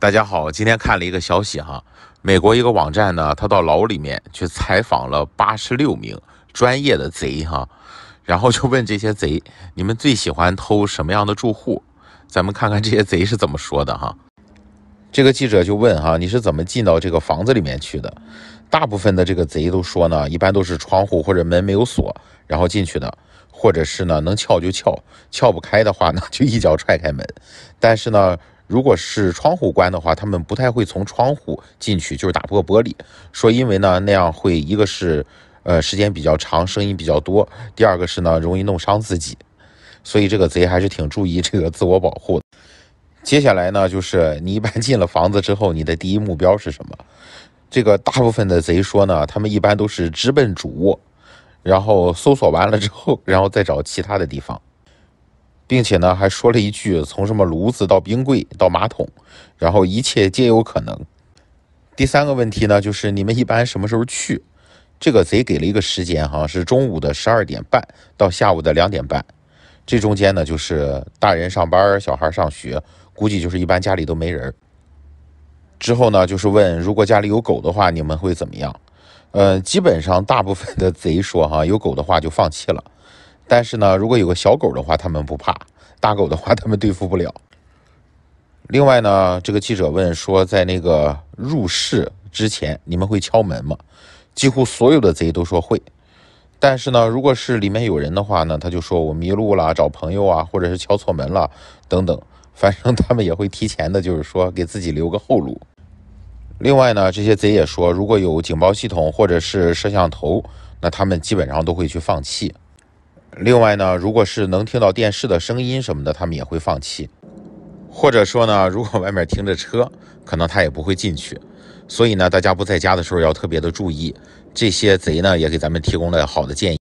大家好，今天看了一个消息哈，美国一个网站呢，他到牢里面去采访了八十六名专业的贼哈，然后就问这些贼，你们最喜欢偷什么样的住户？咱们看看这些贼是怎么说的哈。这个记者就问哈，你是怎么进到这个房子里面去的？大部分的这个贼都说呢，一般都是窗户或者门没有锁，然后进去的，或者是呢能撬就撬，撬不开的话呢就一脚踹开门，但是呢。如果是窗户关的话，他们不太会从窗户进去，就是打破玻璃。说因为呢，那样会一个是，呃，时间比较长，声音比较多；第二个是呢，容易弄伤自己。所以这个贼还是挺注意这个自我保护。接下来呢，就是你一般进了房子之后，你的第一目标是什么？这个大部分的贼说呢，他们一般都是直奔主卧，然后搜索完了之后，然后再找其他的地方。并且呢，还说了一句，从什么炉子到冰柜到马桶，然后一切皆有可能。第三个问题呢，就是你们一般什么时候去？这个贼给了一个时间哈，是中午的十二点半到下午的两点半，这中间呢，就是大人上班，小孩上学，估计就是一般家里都没人。之后呢，就是问如果家里有狗的话，你们会怎么样？呃，基本上大部分的贼说哈，有狗的话就放弃了。但是呢，如果有个小狗的话，他们不怕；大狗的话，他们对付不了。另外呢，这个记者问说，在那个入室之前，你们会敲门吗？几乎所有的贼都说会。但是呢，如果是里面有人的话呢，他就说我迷路了，找朋友啊，或者是敲错门了，等等。反正他们也会提前的，就是说给自己留个后路。另外呢，这些贼也说，如果有警报系统或者是摄像头，那他们基本上都会去放弃。另外呢，如果是能听到电视的声音什么的，他们也会放弃；或者说呢，如果外面停着车，可能他也不会进去。所以呢，大家不在家的时候要特别的注意。这些贼呢，也给咱们提供了好的建议。